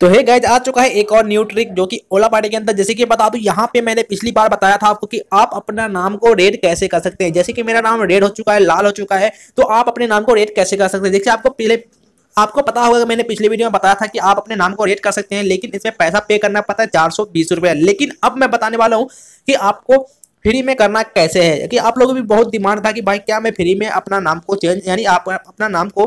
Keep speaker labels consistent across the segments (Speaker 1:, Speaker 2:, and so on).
Speaker 1: तो hey guys आ चुका है एक और न्यू ट्रिक जो कि ओला पार्टी के अंदर जैसे कि बता दूं यहाँ पे मैंने पिछली बार बताया था आपको कि आप अपना नाम को रेड कैसे कर सकते हैं जैसे कि मेरा नाम रेड हो चुका है लाल हो चुका है तो आप अपने नाम को रेड कैसे कर सकते हैं देखिए आपको पहले आपको पता होगा मैंने पिछले वीडियो में बताया था कि आप अपने नाम को रेट कर सकते हैं लेकिन इसमें पैसा पे करना पड़ता है चार सौ बीस लेकिन अब मैं बताने वाला हूँ कि आपको फ्री में करना कैसे है कि आप लोगों भी बहुत डिमांड था कि भाई क्या मैं फ्री में अपना नाम को चेंज यानी आप अपना नाम को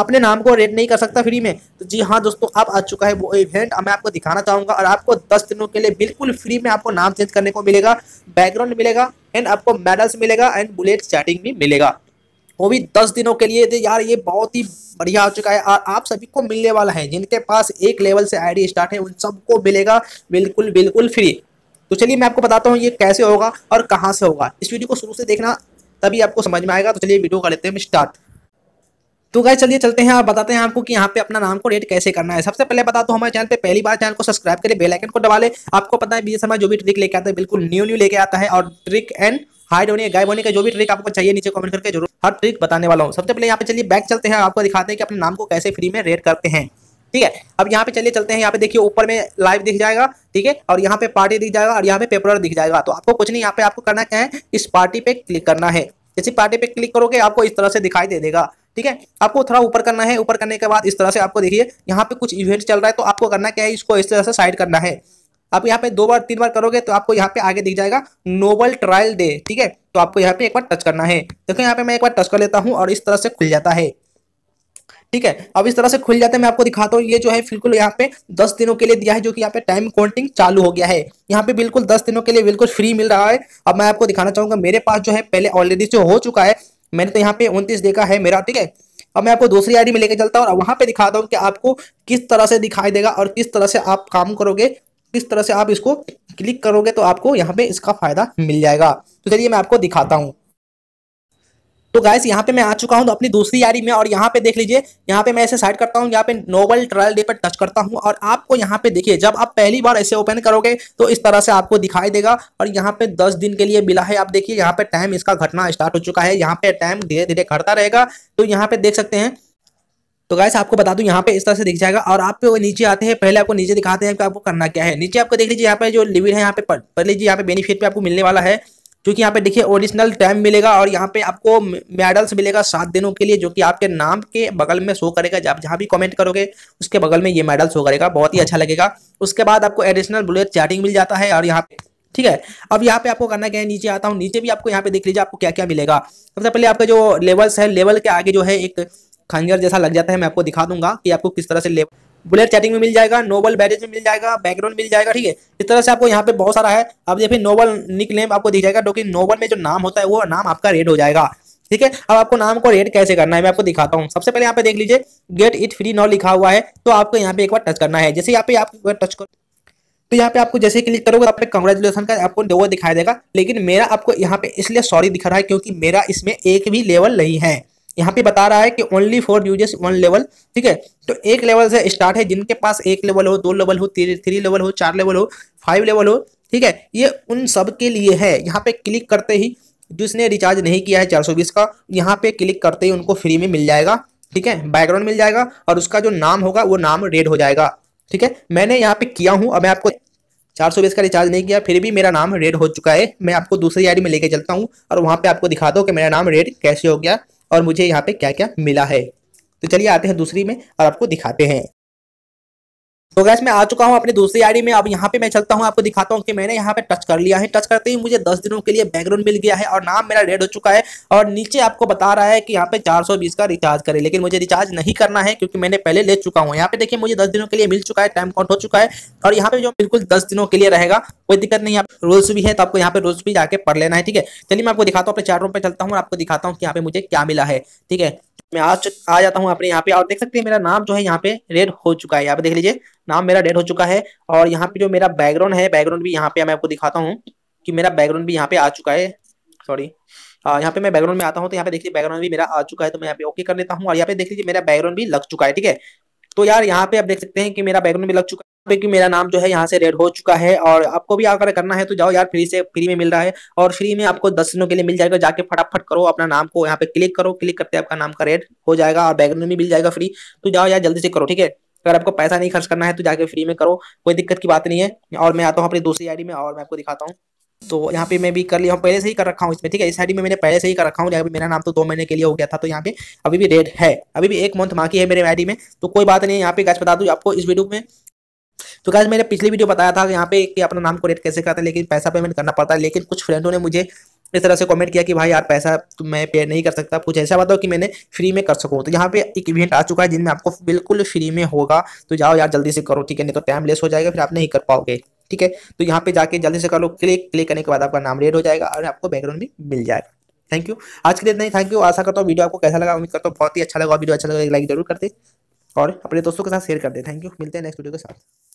Speaker 1: अपने नाम को रेट नहीं कर सकता फ्री में तो जी हाँ दोस्तों अब आ चुका है वो इवेंट मैं आपको दिखाना चाहूँगा और आपको दस दिनों के लिए बिल्कुल फ्री में आपको नाम चेंज करने को मिलेगा बैकग्राउंड मिलेगा एंड आपको मेडल्स मिलेगा एंड बुलेट चैटिंग भी मिलेगा वो भी दस दिनों के लिए तो यार ये बहुत ही बढ़िया हो चुका है और आप सभी को मिलने वाला है जिनके पास एक लेवल से आई स्टार्ट है उन सबको मिलेगा बिल्कुल बिल्कुल फ्री तो चलिए मैं आपको बताता हूँ ये कैसे होगा और कहाँ से होगा इस वीडियो को शुरू से देखना तभी आपको समझ में आएगा तो चलिए वीडियो कर लेते हैं स्टार्ट तो गाय चलिए चलते हैं और बताते हैं आपको कि यहाँ पे अपना नाम को रेट कैसे करना है सबसे पहले बता दो तो हमारे चैनल पे पहली बार चैनल को सब्सक्राइब करें बेलाइकन को दबा ले आपको पता है बीजे समय जो भी ट्रिक लेके आता है बिल्कुल न्यू न्यू लेके आता है और ट्रिक एंड हाइड होने गाय होने का जो भी ट्रिक आपको चाहिए नीचे कमेंट करके जरूर हर ट्रिक बताने वाला हूँ सबसे पहले यहाँ पे चलिए बैक चलते हैं आपको दिखाते हैं कि अपने नाम को कैसे फ्री में रेट करते हैं ठीक है अब यहाँ पे चलिए चलते हैं यहाँ पे देखिए ऊपर में लाइव दिख जाएगा ठीक है और यहाँ पे पार्टी दिख जाएगा और यहाँ पे पेपर दिख जाएगा तो आपको कुछ नहीं यहाँ पे आपको करना क्या है इस पार्टी पे क्लिक करना है जैसे पार्टी पे क्लिक करोगे आपको इस तरह से दिखाई दे देगा ठीक है आपको थोड़ा ऊपर करना है ऊपर करने के बाद इस तरह से आपको देखिए यहाँ पे कुछ इवेंट चल रहा है तो आपको करना क्या है इसको इस तरह से साइड करना है आप यहाँ पे दो बार तीन बार करोगे तो आपको यहाँ पे आगे दिख जाएगा नोबल ट्रायल डे ठीक है तो आपको यहाँ पे एक बार टच करना है देखो यहाँ पे मैं एक बार टच कर लेता हूँ और इस तरह से खुल जाता है ठीक है अब इस तरह से खुल जाते हैं मैं आपको दिखाता हूँ ये जो है बिल्कुल यहाँ पे दस दिनों के लिए दिया है जो कि यहाँ पे टाइम काउंटिंग चालू हो गया है यहाँ पे बिल्कुल दस दिनों के लिए बिल्कुल फ्री मिल रहा है अब मैं आपको दिखाना चाहूंगा मेरे पास जो है पहले ऑलरेडी जो हो चुका है मैंने तो यहाँ पे उनतीस देखा है मेरा ठीक है अब मैं आपको दूसरी आईडी में लेके चलता हूँ और वहाँ पे दिखाता हूँ कि आपको किस तरह से दिखाई देगा और किस तरह से आप काम करोगे किस तरह से आप इसको क्लिक करोगे तो आपको यहाँ पे इसका फायदा मिल जाएगा तो चलिए मैं आपको दिखाता हूँ तो गाइस यहाँ पे मैं आ चुका हूँ तो अपनी दूसरी यारी में और यहाँ पे देख लीजिए यहाँ पे मैं ऐसे साइड करता हूँ यहाँ पे नोबल ट्रायल डे पर टच करता हूँ और आपको यहाँ पे देखिए जब आप पहली बार ऐसे ओपन करोगे तो इस तरह से आपको दिखाई देगा और यहाँ पे दस दिन के लिए मिला है आप देखिए यहाँ पे टाइम इसका घटना स्टार्ट हो चुका है यहाँ पे टाइम धीरे धीरे घटता रहेगा तो यहाँ पे देख सकते हैं तो गाइस आपको बता दूं यहाँ पे इस तरह से दिख जाएगा और आप नीचे आते हैं पहले आपको नीचे दिखाते हैं कि आपको करना क्या है नीचे आपको देख लीजिए यहाँ पे जो लिविड है यहाँ पे पढ़ लीजिए यहाँ पे बेनिफिट पे आपको मिलने वाला है क्योंकि यहाँ पे देखिए ओरिजिनल टाइम मिलेगा और यहाँ पे आपको मेडल्स मिलेगा सात दिनों के लिए जो कि आपके नाम के बगल में शो करेगा जब जहाँ भी कमेंट करोगे उसके बगल में ये मेडल शो करेगा बहुत ही अच्छा लगेगा उसके बाद आपको एडिशनल बुलेट चैटिंग मिल जाता है और यहाँ पे ठीक है अब यहाँ पे आपको करना क्या है नीचे आता हूँ नीचे भी आपको यहाँ पे देख लीजिए आपको क्या क्या मिलेगा सबसे पहले आपका जो लेवल्स है लेवल के आगे जो है एक खंजर जैसा लग जाता है मैं आपको दिखा दूंगा कि आपको किस तरह से लेवल बुलेट चैटिंग में मिल जाएगा नोबल बैरेज में मिल जाएगा बैकग्राउंड मिल जाएगा ठीक है इस तरह से आपको यहाँ पे बहुत सारा है अब देखिए नोबल निक नेम आपको दिख जाएगा जो कि नोबल में जो नाम होता है वो नाम आपका रेड हो जाएगा ठीक है अब आपको नाम को रेड कैसे करना है मैं आपको दिखाता हूँ सबसे पहले यहाँ पे देख लीजिए गेट इट फ्री नॉ लिखा हुआ है तो आपको यहाँ पे एक बार टच करना है जैसे यहाँ पे आप टच करो तो यहाँ पे आपको जैसे क्लिक करोगे तो आपने कंग्रेचुलेसन का आपको दो दिखाई देगा लेकिन मेरा आपको यहाँ पे इसलिए सॉरी दिखा रहा है क्योंकि मेरा इसमें एक भी लेवल नहीं है यहाँ पे बता रहा है कि only for users one level ठीक है तो एक लेवल से स्टार्ट है जिनके पास एक लेवल हो दो लेवल हो थ्री लेवल हो चार लेवल हो फाइव लेवल हो ठीक है ये उन सब के लिए है यहाँ पे क्लिक करते ही जिसने रिचार्ज नहीं किया है चार सौ बीस का यहाँ पे क्लिक करते ही उनको फ्री में मिल जाएगा ठीक है बैकग्राउंड मिल जाएगा और उसका जो नाम होगा वो नाम रेड हो जाएगा ठीक है मैंने यहाँ पे किया हूँ अब मैं आपको चार सौ बीस का रिचार्ज नहीं किया फिर भी मेरा नाम रेड हो चुका है मैं आपको दूसरी आईडी में लेके चलता हूँ और वहाँ पे आपको दिखाता हूँ कि मेरा नाम रेड कैसे हो गया और मुझे यहाँ पे क्या क्या मिला है तो चलिए आते हैं दूसरी में और आपको दिखाते हैं तो गैस मैं आ चुका हूँ अपनी दूसरी आईडी में अब यहाँ पे मैं चलता हूँ आपको दिखाता हूँ कि मैंने यहाँ पे टच कर लिया है टच करते ही मुझे दस दिनों के लिए बैकग्राउंड मिल गया है और नाम मेरा रेड हो चुका है और नीचे आपको बता रहा है कि यहाँ पे 420 का रिचार्ज करें लेकिन मुझे रिचार्ज नहीं करना है क्योंकि मैंने पहले ले चुका हूँ यहाँ पे देखिए मुझे दस दिनों के लिए मिल चुका है टाइम काउंट हो चुका है और यहाँ पे जो बिल्कुल दस दिनों के लिए रहेगा कोई दिक्कत नहीं यहाँ रूल्स भी है तो आपको यहाँ पे रूल्स भी जाके पढ़ लेना है ठीक है चलिए मैं आपको दिखाता हूँ अपने चार रूम पे चलता हूँ और आपको दिखाता हूँ कि यहाँ पे मुझे क्या मिला है ठीक है मैं आज आ जाता हूँ अपने यहाँ पे और देख सकते हैं मेरा नाम जो है यहाँ पे रेड हो चुका है यहाँ पे देख लीजिए नाम मेरा डेड हो चुका है और यहाँ पे जो मेरा बैकग्राउंड है बैकग्राउंड भी यहाँ पे मैं आपको दिखाता हूँ कि मेरा बैकग्राउंड भी यहाँ पे आ चुका है सॉरी यहाँ पे मैं बैकग्राउंड में आता हूँ तो यहाँ पे देखिए बैकग्राउंड भी मेरा आ चुका है तो मैं यहाँ पे ओके कर लेता हूँ और यहाँ पे देख लीजिए मेरा बैकग्राउंड भी लग चुका है ठीक है तो यार यहाँ पे आप देख सकते हैं कि मेरा बैकग्राउंड भी लग चुका है पे कि मेरा नाम जो है यहाँ से रेड हो चुका है और आपको भी आकर करना है तो जाओ यार फ्री से फ्री में मिल रहा है और फ्री में आपको दस दिनों के लिए मिल जाएगा जाके फटाफट करो अपना नाम को यहाँ पे क्लिक करो क्लिक करते आपका नाम का रेड हो जाएगा और बैकग्राउंड भी मिल जाएगा फ्री तो जाओ यार जल्दी से करो ठीक है अगर आपको पैसा नहीं खर्च करना है तो जाके फ्री में करो कोई दिक्कत की बात नहीं है और मैं आता हूँ अपनी दूसरी आईडी में और मैं आपको दिखाता हूँ तो यहाँ पे मैं भी कर लिया हूँ पहले से ही कर रखा हूँ इसमें ठीक है इस आईडी में मैंने पहले से ही कर रखा हूँ अभी मेरा नाम तो दो महीने के लिए हो गया था तो यहाँ पे अभी भी रेड है अभी भी एक मंथ बाकी है मेरे आईडी में तो कोई बात नहीं यहाँ पे गैस बता दूँ आपको इस वीडियो में तो गाइज मैंने पिछली वीडियो बताया था यहाँ पे कि अपना नाम को रेट कैसे करता है लेकिन पैसा पेमेंट करना पड़ता है लेकिन कुछ फ्रेंडों ने मुझे इस तरह से कमेंट किया कि भाई यार पैसा तो मैं पे नहीं कर सकता कुछ ऐसा बताओ कि मैंने फ्री में कर सकूँ तो यहाँ पे एक इवेंट आ चुका है जिनमें आपको बिल्कुल फ्री में होगा तो जाओ यार जल्दी से करो ठीक है नहीं तो टाइम लेस हो जाएगा फिर आप नहीं कर पाओगे ठीक है तो यहाँ पे जाके जल्दी से कर लो क्लिक क्लिक करने के बाद आपका नाम रेड हो जाएगा और आपको बैकग्राउंड भी मिल जाएगा थैंक यू आज के लिए इतना ही थैंक यू आशा करता हूँ वीडियो आपको कैसा लगा उम्मीद करता हूँ बहुत ही अच्छा लगा वीडियो अच्छा लगा लाइक जरूर कर दे और अपने दोस्तों के साथ शेयर कर दे थैंक यू मिलते हैं नेक्स्ट वीडियो के साथ